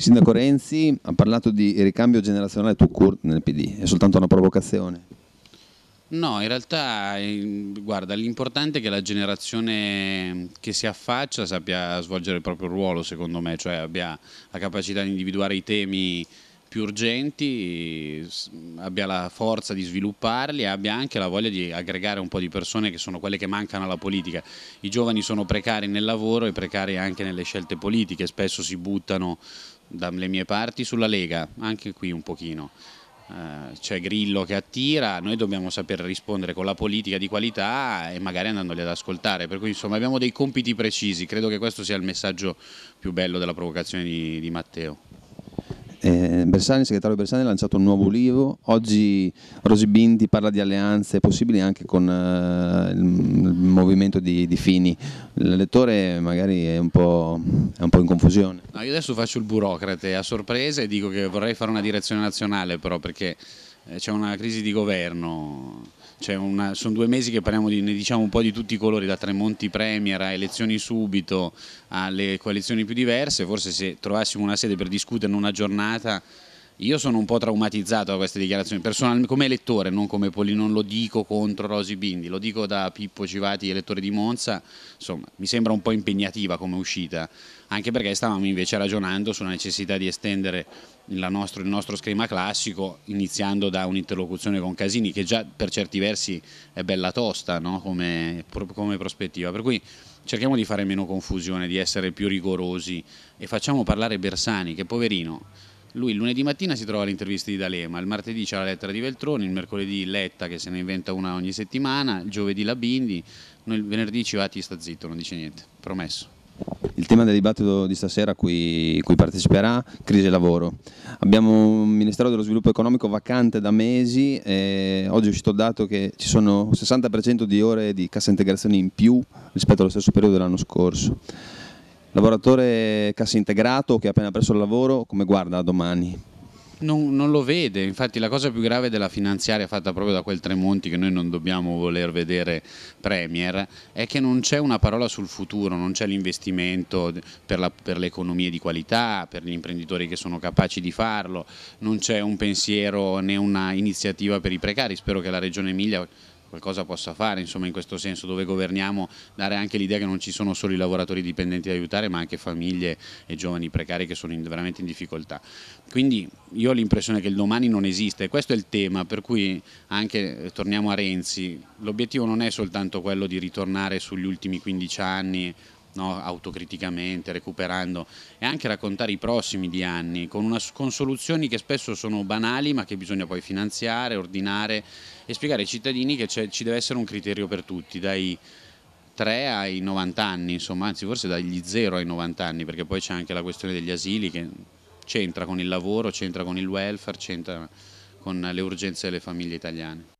Il sindaco Renzi ha parlato di ricambio generazionale tout court nel PD, è soltanto una provocazione. No, in realtà, guarda, l'importante è che la generazione che si affaccia sappia svolgere il proprio ruolo, secondo me, cioè abbia la capacità di individuare i temi più urgenti, abbia la forza di svilupparli e abbia anche la voglia di aggregare un po' di persone che sono quelle che mancano alla politica. I giovani sono precari nel lavoro e precari anche nelle scelte politiche, spesso si buttano dalle mie parti sulla Lega, anche qui un pochino. Eh, c'è Grillo che attira, noi dobbiamo saper rispondere con la politica di qualità e magari andandoli ad ascoltare, per cui insomma abbiamo dei compiti precisi, credo che questo sia il messaggio più bello della provocazione di, di Matteo. Eh, Bersani, il segretario Bersani ha lanciato un nuovo ulivo, oggi Rosi Binti parla di alleanze possibili anche con eh, il, il, movimento di, di, Fini, il lettore magari è un po', è un po in confusione. No, io adesso faccio il burocrate a sorpresa e dico che vorrei fare una direzione nazionale però perché eh, c'è una crisi di governo, una, sono due mesi che parliamo di, ne diciamo un po' di tutti i colori, da Tremonti Premier a elezioni subito alle coalizioni più diverse, forse se trovassimo una sede per discuterne una giornata io sono un po' traumatizzato da queste dichiarazioni, personalmente come elettore, non come Poli, non lo dico contro Rosi Bindi, lo dico da Pippo Civati, elettore di Monza, insomma mi sembra un po' impegnativa come uscita, anche perché stavamo invece ragionando sulla necessità di estendere nostro, il nostro schema classico, iniziando da un'interlocuzione con Casini, che già per certi versi è bella tosta no? come, come prospettiva, per cui cerchiamo di fare meno confusione, di essere più rigorosi e facciamo parlare Bersani, che poverino lui lunedì mattina si trova all'intervista di D'Alema, il martedì c'è la lettera di Veltroni, il mercoledì Letta che se ne inventa una ogni settimana, il giovedì la Bindi, il venerdì Civati sta zitto, non dice niente, promesso. Il tema del dibattito di stasera a cui, cui, parteciperà crisi e lavoro. Abbiamo un Ministero dello Sviluppo Economico vacante da mesi, e oggi è uscito il dato che ci sono 60% di ore di cassa integrazione in più rispetto allo stesso periodo dell'anno scorso lavoratore cassa integrato che ha appena perso il lavoro, come guarda domani? Non, non, lo vede, infatti la cosa più grave della finanziaria fatta proprio da quel Tremonti che noi non dobbiamo voler vedere Premier è che non c'è una parola sul futuro, non c'è l'investimento per le economie di qualità, per gli imprenditori che sono capaci di farlo, non c'è un pensiero né una iniziativa per i precari, spero che la Regione Emilia qualcosa possa fare insomma, in questo senso dove governiamo dare anche l'idea che non ci sono solo i lavoratori dipendenti da aiutare ma anche famiglie e giovani precari che sono in, veramente in difficoltà quindi io ho l'impressione che il domani non esista e questo è il tema per cui anche eh, torniamo a Renzi l'obiettivo non è soltanto quello di ritornare sugli ultimi 15 anni no? autocriticamente, recuperando e anche raccontare i prossimi di anni con, una, con soluzioni che spesso sono banali ma che bisogna poi finanziare, ordinare e spiegare ai cittadini che ci deve essere un criterio per tutti, dai 3 ai 90 anni, insomma, anzi forse dagli 0 ai 90 anni, perché poi c'è anche la questione degli asili che c'entra con il lavoro, c'entra con il welfare, c'entra con le urgenze delle famiglie italiane.